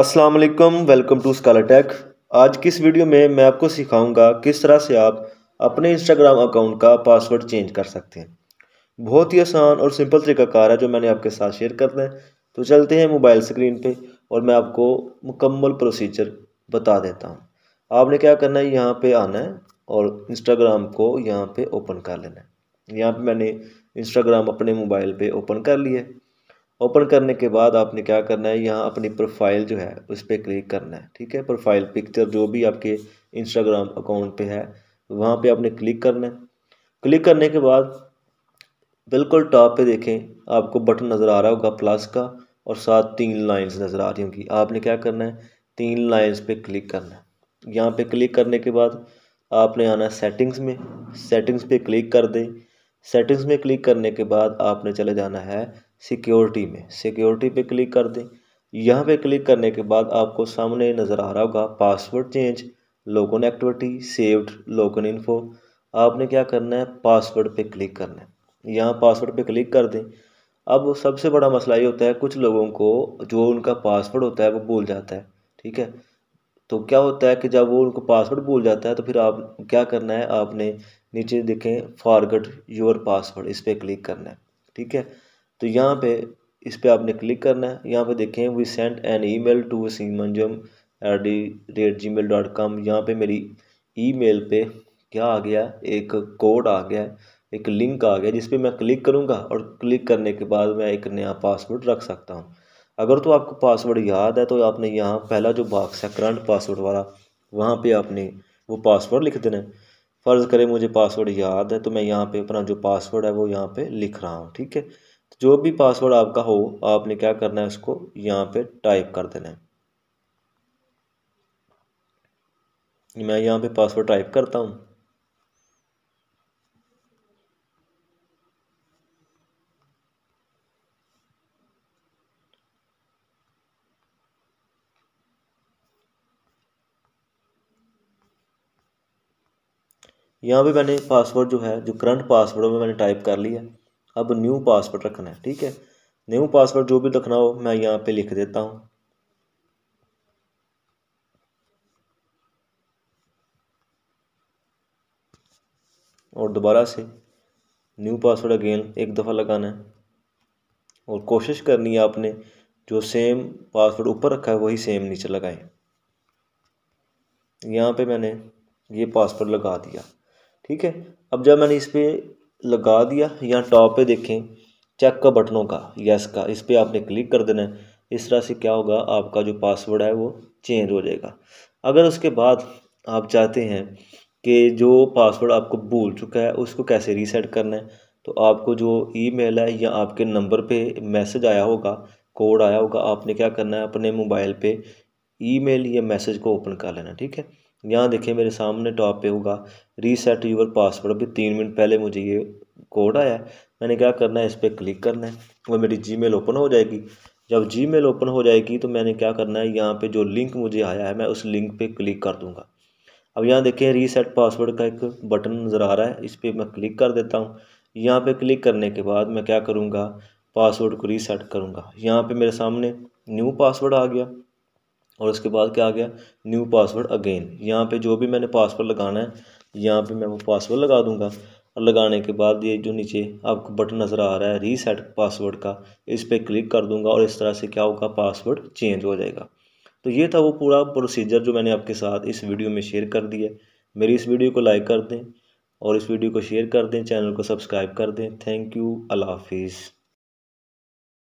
अस्सलाम वालेकुम welcome to स्काला take आज की इस वीडियो में मैं आपको सिखाऊंगा किस तरह से आप अपने इंस्टाग्राम अकाउंट का पासवर्ड चेंज कर सकते हैं बहुत ही आसान और सिंपल तरीकाकार है जो मैंने आपके साथ शेयर करना है तो चलते हैं मोबाइल स्क्रीन पे और मैं आपको मुकम्मल प्रोसीजर बता देता हूँ आपने क्या करना है यहाँ पर आना है और इंस्टाग्राम को यहाँ पर ओपन कर लेना है यहाँ पर मैंने इंस्टाग्राम अपने मोबाइल पर ओपन कर लिया है ओपन करने के बाद आपने क्या करना है यहाँ अपनी प्रोफाइल जो है उस पर क्लिक करना है ठीक है प्रोफाइल पिक्चर जो भी आपके इंस्टाग्राम अकाउंट पे है वहाँ पे आपने क्लिक करना है क्लिक करने के बाद बिल्कुल टॉप पे देखें आपको बटन नज़र आ रहा होगा प्लस का और साथ तीन लाइंस नज़र आ रही होंगी आपने क्या करना है तीन लाइन्स पर क्लिक करना है यहाँ पर क्लिक करने के बाद आपने आना सेटिंग्स में सेटिंग्स पर क्लिक कर दें सेटिंग्स में क्लिक करने के बाद आपने चले जाना है सिक्योरिटी में सिक्योरिटी पे क्लिक कर दें यहाँ पे क्लिक करने के बाद आपको सामने नज़र आ रहा होगा password change login activity saved login info आपने क्या करना है पासवर्ड पे क्लिक करना है यहाँ पासवर्ड पे क्लिक कर दें अब सबसे बड़ा मसला ये होता है कुछ लोगों को जो उनका पासवर्ड होता है वो भूल जाता है ठीक है तो क्या होता है कि जब वो उनको पासवर्ड भूल जाता है तो फिर आप क्या करना है आपने नीचे देखें फॉरगेट योर पासवर्ड इस पर क्लिक करना है ठीक है तो यहाँ पे इस पर आपने क्लिक करना है यहाँ पे देखें we send an email to सीमंजम at the rate Gmail dot com यहाँ पर मेरी ई मेल पर क्या आ गया एक कोड आ गया एक लिंक आ गया जिस पर मैं क्लिक करूँगा और क्लिक करने के बाद मैं एक नया पासवर्ड रख सकता हूँ अगर तो आपको पासवर्ड याद है तो आपने यहाँ पहला जो बॉक्स है करंट पासवर्ड वाला वहाँ पे आपने वो पासवर्ड लिख देना है फ़र्ज़ करें मुझे पासवर्ड याद है तो मैं यहाँ पे अपना जो पासवर्ड है वो यहाँ पे लिख रहा हूँ ठीक है तो जो भी पासवर्ड आपका हो आपने क्या करना है उसको यहाँ पे टाइप कर देना है मैं यहाँ पे पासवर्ड टाइप करता हूँ यहाँ पर मैंने पासवर्ड जो है जो करंट पासवर्ड में मैंने टाइप कर लिया अब न्यू पासवर्ड रखना है ठीक है न्यू पासवर्ड जो भी रखना हो मैं यहाँ पे लिख देता हूँ और दोबारा से न्यू पासवर्ड अगेन एक दफ़ा लगाना है और कोशिश करनी है आपने जो सेम पासवर्ड ऊपर रखा है वही सेम नीचे लगाएं यहाँ पे मैंने ये पासवर्ड लगा दिया ठीक है अब जब मैंने इस पर लगा दिया या टॉप पे देखें चेक का बटनों का यस का इस पर आपने क्लिक कर देना है इस तरह से क्या होगा आपका जो पासवर्ड है वो चेंज हो जाएगा अगर उसके बाद आप चाहते हैं कि जो पासवर्ड आपको भूल चुका है उसको कैसे रीसेट करना है तो आपको जो ईमेल है या आपके नंबर पे मैसेज आया होगा कोड आया होगा आपने क्या करना है अपने मोबाइल पे ईमेल या मैसेज को ओपन कर लेना ठीक है यहाँ देखिए मेरे सामने टॉप पे होगा रीसेट यूर पासवर्ड अभी तीन मिनट पहले मुझे ये कोड आया मैंने क्या करना है इस पर क्लिक करना है और मेरी जी ओपन हो जाएगी जब जी ओपन हो जाएगी तो मैंने क्या करना है यहाँ पर जो लिंक मुझे आया है मैं उस लिंक पर क्लिक कर दूँगा अब यहाँ देखिए रीसेट पासवर्ड का एक बटन नज़र आ रहा है इस पर मैं क्लिक कर देता हूँ यहाँ पे क्लिक करने के बाद मैं क्या करूँगा पासवर्ड को रीसेट करूँगा यहाँ पे मेरे सामने न्यू पासवर्ड आ गया और उसके बाद क्या आ गया न्यू पासवर्ड अगेन यहाँ पे जो भी मैंने पासवर्ड लगाना है यहाँ पे मैं वो पासवर्ड लगा दूँगा और लगाने के बाद ये जो नीचे आपको बटन नज़र आ रहा है रीसेट पासवर्ड का इस पर क्लिक कर दूँगा और इस तरह से क्या होगा पासवर्ड चेंज हो जाएगा तो ये था वो पूरा प्रोसीजर जो मैंने आपके साथ इस वीडियो में शेयर कर दिया मेरी इस वीडियो को लाइक कर दें और इस वीडियो को शेयर कर दें चैनल को सब्सक्राइब कर दें थैंक यू अल्लाह हाफिज़